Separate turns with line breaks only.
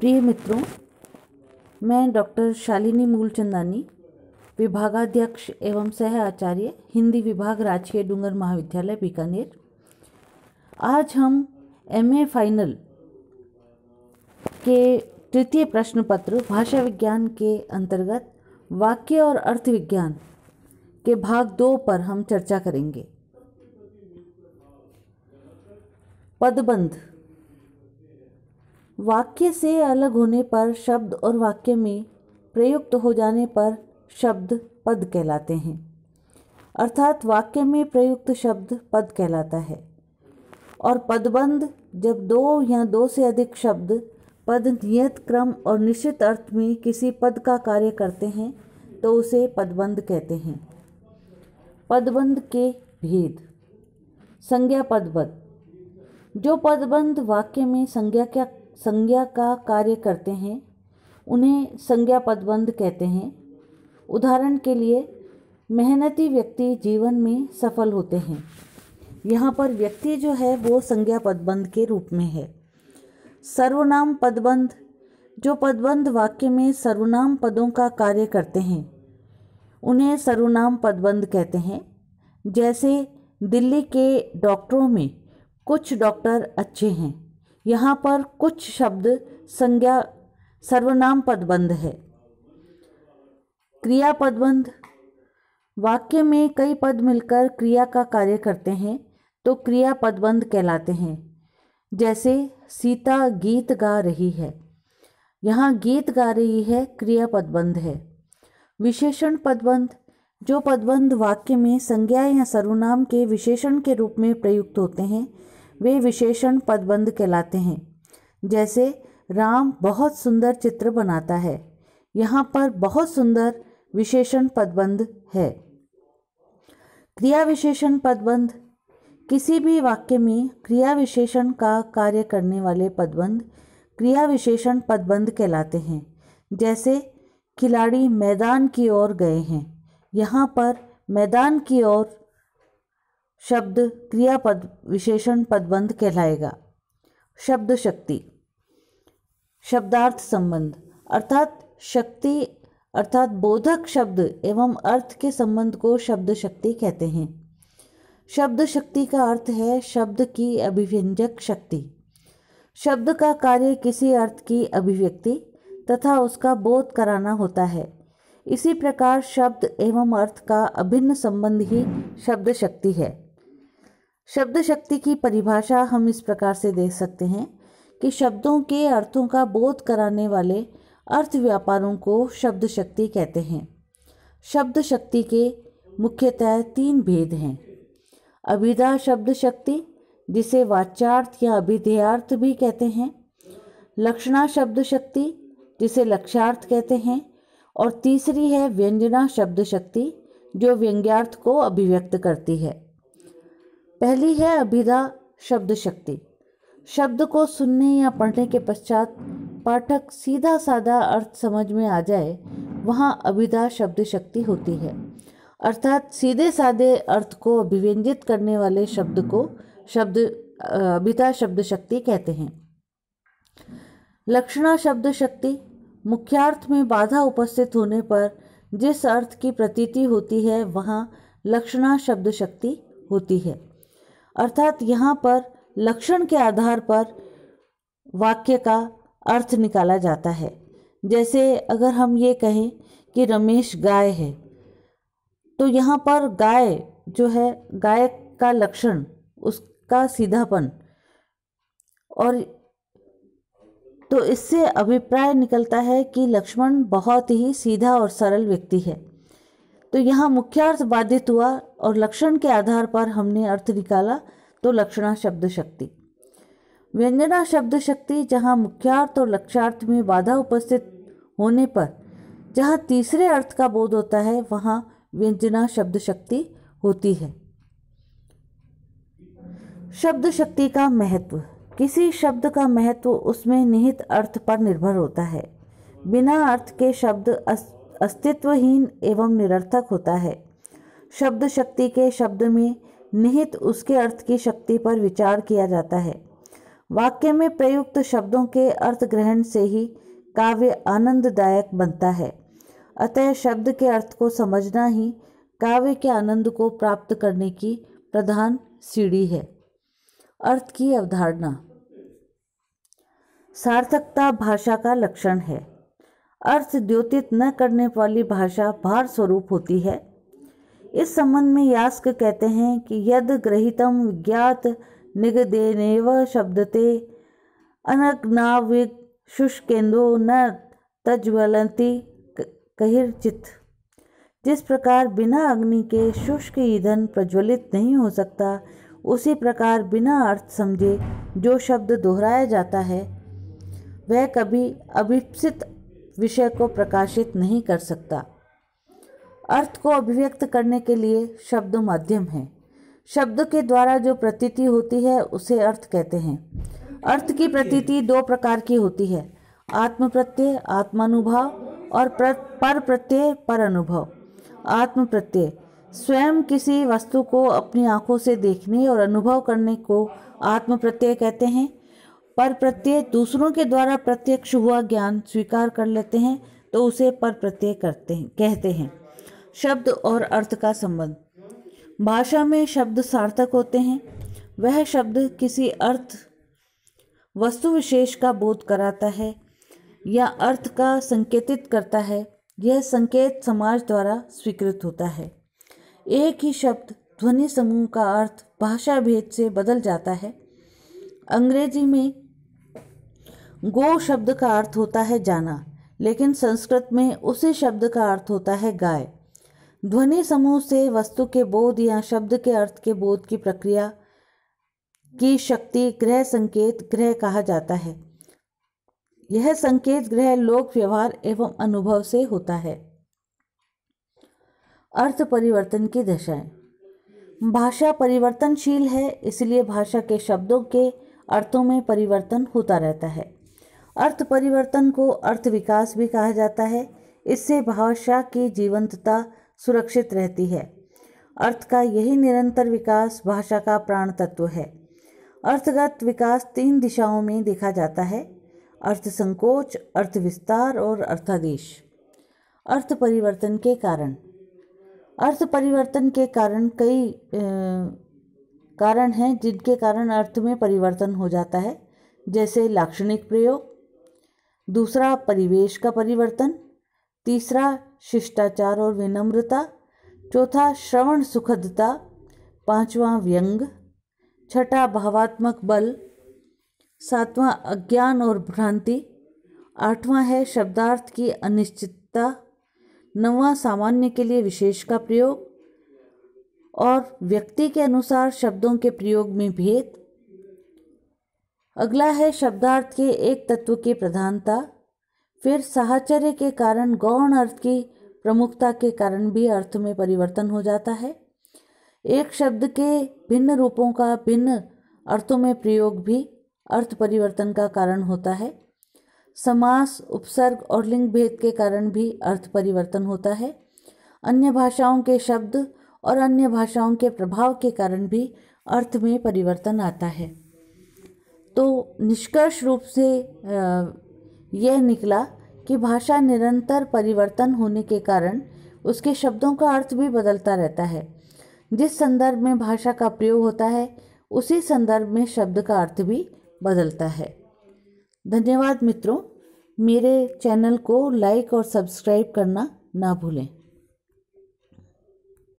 प्रिय मित्रों मैं डॉक्टर शालिनी मूलचंदानी विभागाध्यक्ष एवं सह आचार्य हिंदी विभाग राजकीय डूंगर महाविद्यालय बीकानेर आज हम ए फाइनल के तृतीय प्रश्न पत्र भाषा विज्ञान के अंतर्गत वाक्य और अर्थ विज्ञान के भाग दो पर हम चर्चा करेंगे पदबंध वाक्य से अलग होने पर शब्द और वाक्य में प्रयुक्त हो जाने पर शब्द पद कहलाते हैं अर्थात वाक्य में प्रयुक्त शब्द पद कहलाता है और पदबंध जब दो या दो से अधिक शब्द पद नियत क्रम और निश्चित अर्थ में किसी पद का कार्य करते हैं तो उसे पदबंध कहते हैं पदबंध के भेद संज्ञा पदबंध जो पदबंध वाक्य में संज्ञा का संज्ञा का कार्य करते हैं उन्हें संज्ञा पदबंध कहते हैं उदाहरण के लिए मेहनती व्यक्ति जीवन में सफल होते हैं यहाँ पर व्यक्ति जो है वो संज्ञा पदबंध के रूप में है सर्वनाम पदबंध जो पदबंध वाक्य में सर्वनाम पदों का कार्य करते हैं उन्हें सर्वनाम पदबंध कहते हैं जैसे दिल्ली के डॉक्टरों में कुछ डॉक्टर अच्छे हैं यहाँ पर कुछ शब्द संज्ञा सर्वनाम पदबंध है क्रिया पदबंध वाक्य में कई पद मिलकर क्रिया का कार्य करते हैं तो क्रिया पदबंध कहलाते हैं जैसे सीता गीत गा रही है यहाँ गीत गा रही है क्रिया पदबंध है विशेषण पदबंध जो पदबंध वाक्य में संज्ञा या सर्वनाम के विशेषण के रूप में प्रयुक्त होते हैं वे विशेषण पदबंध कहलाते हैं जैसे राम बहुत सुंदर चित्र बनाता है यहाँ पर बहुत सुंदर विशेषण पदबंध है क्रिया विशेषण पदबंध किसी भी वाक्य में क्रिया विशेषण का कार्य करने वाले पदबंध क्रिया विशेषण पदबंध कहलाते हैं जैसे खिलाड़ी मैदान की ओर गए हैं यहाँ पर मैदान की ओर शब्द क्रियापद विशेषण पदबंध कहलाएगा शब्द शक्ति शब्दार्थ संबंध अर्थात शक्ति अर्थात बोधक शब्द एवं अर्थ के संबंध को शब्द शक्ति कहते हैं शब्द शक्ति का अर्थ है शब्द की अभिव्यंजक शक्ति शब्द का कार्य किसी अर्थ की अभिव्यक्ति तथा उसका बोध कराना होता है इसी प्रकार शब्द एवं अर्थ का अभिन्न संबंध ही शब्द शक्ति है शब्द शक्ति की परिभाषा हम इस प्रकार से देख सकते हैं कि शब्दों के अर्थों का बोध कराने वाले अर्थ व्यापारों को शब्द शक्ति कहते हैं शब्द शक्ति के मुख्यतः तीन भेद हैं अभिधा शब्द शक्ति जिसे वाच्यार्थ या अभिधेयार्थ भी कहते हैं लक्षणा शब्द शक्ति जिसे लक्षार्थ कहते हैं और तीसरी है व्यंजना शब्द शक्ति जो व्यंग्यार्थ को अभिव्यक्त करती है पहली है अभिधा शब्द शक्ति शब्द को सुनने या पढ़ने के पश्चात पाठक सीधा साधा अर्थ समझ में आ जाए वहाँ अभिधा शब्द शक्ति होती है अर्थात सीधे साधे अर्थ को अभिव्यंजित करने वाले शब्द को शब्द अभिधा शब्द शक्ति कहते हैं लक्षणा शब्द शक्ति मुख्यार्थ में बाधा उपस्थित होने पर जिस अर्थ की प्रतीति होती है वहाँ लक्षणा शब्द शक्ति होती है अर्थात यहाँ पर लक्षण के आधार पर वाक्य का अर्थ निकाला जाता है जैसे अगर हम ये कहें कि रमेश गाय है तो यहाँ पर गाय जो है गाय का लक्षण उसका सीधापन और तो इससे अभिप्राय निकलता है कि लक्ष्मण बहुत ही सीधा और सरल व्यक्ति है तो यहाँ मुख्यार्थ बाधित हुआ और लक्षण के आधार पर हमने अर्थ निकाला तो लक्षणा शब्द शक्ति व्यंजना शब्द शक्ति जहाँ मुख्यार्थ और लक्षार्थ में बाधा उपस्थित होने पर जहाँ तीसरे अर्थ का बोध होता है वहाँ व्यंजना शब्द शक्ति होती है शब्द शक्ति का महत्व किसी शब्द का महत्व उसमें निहित अर्थ पर निर्भर होता है बिना अर्थ के शब्द अस्तित्वहीन एवं निरर्थक होता है शब्द शक्ति के शब्द में निहित उसके अर्थ की शक्ति पर विचार किया जाता है वाक्य में प्रयुक्त शब्दों के अर्थ ग्रहण से ही काव्य आनंददायक बनता है अतः शब्द के अर्थ को समझना ही काव्य के आनंद को प्राप्त करने की प्रधान सीढ़ी है अर्थ की अवधारणा सार्थकता भाषा का लक्षण है अर्थ द्योतित न करने वाली भाषा भार स्वरूप होती है इस संबंध में यास्क कहते हैं कि यद ग्रहितम विज्ञात निगदेनेव शब्दते अनग्नाविक शुष्केंदो न तज्वलती कहिर्चित जिस प्रकार बिना अग्नि के शुष्क ईंधन प्रज्वलित नहीं हो सकता उसी प्रकार बिना अर्थ समझे जो शब्द दोहराया जाता है वह कभी अभिप्सित विषय को प्रकाशित नहीं कर सकता अर्थ को अभिव्यक्त करने के लिए शब्द माध्यम है शब्द के द्वारा जो प्रतीति होती है उसे अर्थ कहते हैं अर्थ की प्रतीति दो प्रकार की होती है आत्म प्रत्यय आत्मानुभाव और पर प्रत्यय पर अनुभव आत्म प्रत्यय स्वयं किसी वस्तु को अपनी आंखों से देखने और अनुभव करने को आत्म प्रत्यय कहते हैं पर प्रत्यय दूसरों के द्वारा प्रत्यक्ष हुआ ज्ञान स्वीकार कर लेते हैं तो उसे पर प्रत्यय करते हैं कहते हैं शब्द और अर्थ का संबंध भाषा में शब्द सार्थक होते हैं वह शब्द किसी अर्थ वस्तु विशेष का बोध कराता है या अर्थ का संकेतित करता है यह संकेत समाज द्वारा स्वीकृत होता है एक ही शब्द ध्वनि समूह का अर्थ भाषा भेद से बदल जाता है अंग्रेजी में गो शब्द का अर्थ होता है जाना लेकिन संस्कृत में उसी शब्द का अर्थ होता है गाय ध्वनि समूह से वस्तु के बोध या शब्द के अर्थ के बोध की प्रक्रिया की शक्ति ग्रह संकेत ग्रह कहा जाता है यह संकेत ग्रह लोक व्यवहार एवं अनुभव से होता है अर्थ परिवर्तन की दशाएं भाषा परिवर्तनशील है इसलिए भाषा के शब्दों के अर्थों में परिवर्तन होता रहता है अर्थ परिवर्तन को अर्थ विकास भी कहा जाता है इससे भाषा की जीवंतता सुरक्षित रहती है अर्थ का यही निरंतर विकास भाषा का प्राण तत्व है अर्थगत विकास तीन दिशाओं में देखा जाता है अर्थ संकोच अर्थ विस्तार और अर्थादेश अर्थ परिवर्तन के कारण अर्थ परिवर्तन के कारण कई कारण हैं जिनके कारण अर्थ में परिवर्तन हो जाता है जैसे लाक्षणिक प्रयोग दूसरा परिवेश का परिवर्तन तीसरा शिष्टाचार और विनम्रता चौथा श्रवण सुखदता पांचवा व्यंग छठा भावात्मक बल सातवां अज्ञान और भ्रांति आठवां है शब्दार्थ की अनिश्चितता नवा सामान्य के लिए विशेष का प्रयोग और व्यक्ति के अनुसार शब्दों के प्रयोग में भेद अगला है शब्दार्थ के एक तत्व की प्रधानता फिर साहचर्य के कारण गौण अर्थ की प्रमुखता के कारण भी अर्थ में परिवर्तन हो जाता है एक शब्द के भिन्न रूपों का भिन्न अर्थों में प्रयोग भी अर्थ परिवर्तन का कारण होता है समास उपसर्ग और लिंग भेद के कारण भी अर्थ परिवर्तन होता है अन्य भाषाओं के शब्द और अन्य भाषाओं के प्रभाव के कारण भी अर्थ में परिवर्तन आता है तो निष्कर्ष रूप से आ, यह निकला कि भाषा निरंतर परिवर्तन होने के कारण उसके शब्दों का अर्थ भी बदलता रहता है जिस संदर्भ में भाषा का प्रयोग होता है उसी संदर्भ में शब्द का अर्थ भी बदलता है धन्यवाद मित्रों मेरे चैनल को लाइक और सब्सक्राइब करना ना भूलें